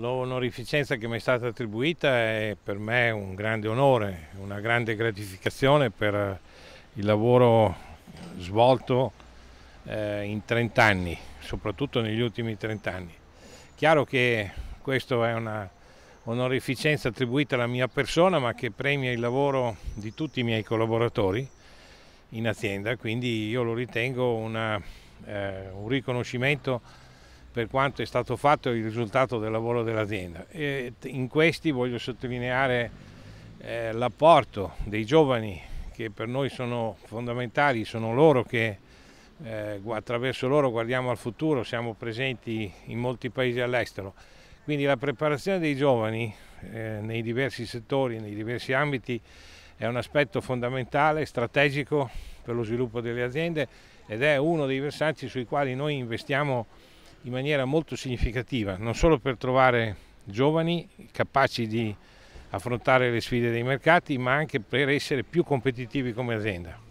L'onorificenza che mi è stata attribuita è per me un grande onore, una grande gratificazione per il lavoro svolto eh, in 30 anni, soprattutto negli ultimi 30 anni. Chiaro che questa è una onorificenza attribuita alla mia persona, ma che premia il lavoro di tutti i miei collaboratori in azienda, quindi io lo ritengo una, eh, un riconoscimento per quanto è stato fatto il risultato del lavoro dell'azienda. in questi voglio sottolineare eh, l'apporto dei giovani che per noi sono fondamentali, sono loro che eh, attraverso loro guardiamo al futuro, siamo presenti in molti paesi all'estero. Quindi la preparazione dei giovani eh, nei diversi settori, nei diversi ambiti è un aspetto fondamentale, strategico per lo sviluppo delle aziende ed è uno dei versanti sui quali noi investiamo in maniera molto significativa, non solo per trovare giovani capaci di affrontare le sfide dei mercati, ma anche per essere più competitivi come azienda.